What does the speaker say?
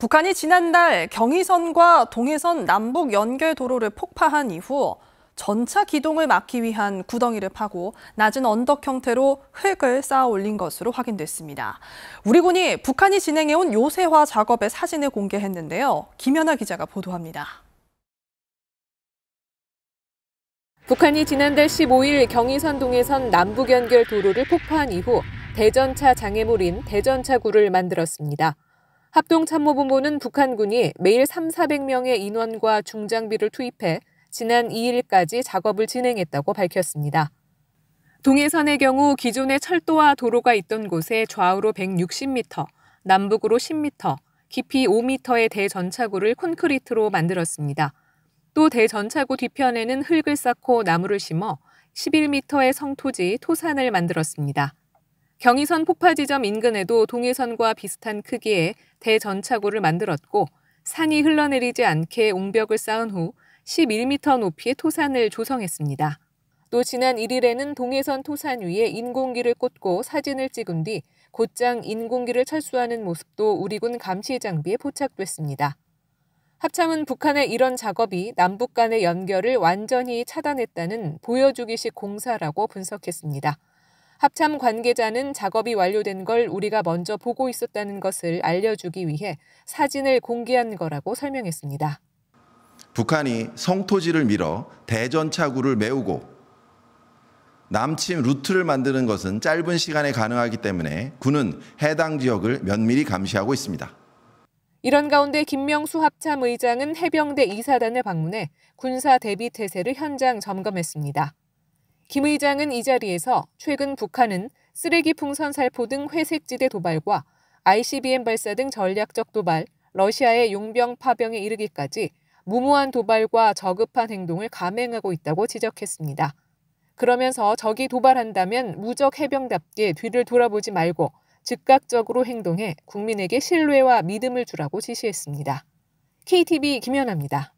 북한이 지난달 경의선과 동해선 남북 연결 도로를 폭파한 이후 전차 기동을 막기 위한 구덩이를 파고 낮은 언덕 형태로 흙을 쌓아 올린 것으로 확인됐습니다. 우리 군이 북한이 진행해온 요새화 작업의 사진을 공개했는데요. 김연아 기자가 보도합니다. 북한이 지난달 15일 경의선 동해선 남북 연결 도로를 폭파한 이후 대전차 장애물인 대전차구를 만들었습니다. 합동참모본부는 북한군이 매일 3, 400명의 인원과 중장비를 투입해 지난 2일까지 작업을 진행했다고 밝혔습니다. 동해선의 경우 기존의 철도와 도로가 있던 곳에 좌우로 160m, 남북으로 10m, 깊이 5m의 대전차구를 콘크리트로 만들었습니다. 또대전차구 뒤편에는 흙을 쌓고 나무를 심어 11m의 성토지 토산을 만들었습니다. 경의선 폭발 지점 인근에도 동해선과 비슷한 크기의 대전차고를 만들었고 산이 흘러내리지 않게 옹벽을 쌓은 후 11m 높이의 토산을 조성했습니다. 또 지난 1일에는 동해선 토산 위에 인공기를 꽂고 사진을 찍은 뒤 곧장 인공기를 철수하는 모습도 우리군 감시 장비에 포착됐습니다. 합참은 북한의 이런 작업이 남북 간의 연결을 완전히 차단했다는 보여주기식 공사라고 분석했습니다. 합참 관계자는 작업이 완료된 걸 우리가 먼저 보고 있었다는 것을 알려주기 위해 사진을 공개한 거라고 설명했습니다. 북한이 성토지를 밀어 대전차구를 메우고 남침 루트를 만드는 것은 짧은 시간에 가능하기 때문에 군은 해당 지역을 면밀히 감시하고 있습니다. 이런 가운데 김명수 합참 의장은 해병대 이사단을 방문해 군사 대비 태세를 현장 점검했습니다. 김 의장은 이 자리에서 최근 북한은 쓰레기 풍선 살포 등 회색지대 도발과 ICBM 발사 등 전략적 도발, 러시아의 용병 파병에 이르기까지 무모한 도발과 저급한 행동을 감행하고 있다고 지적했습니다. 그러면서 적이 도발한다면 무적 해병답게 뒤를 돌아보지 말고 즉각적으로 행동해 국민에게 신뢰와 믿음을 주라고 지시했습니다. KTV 김연아입니다.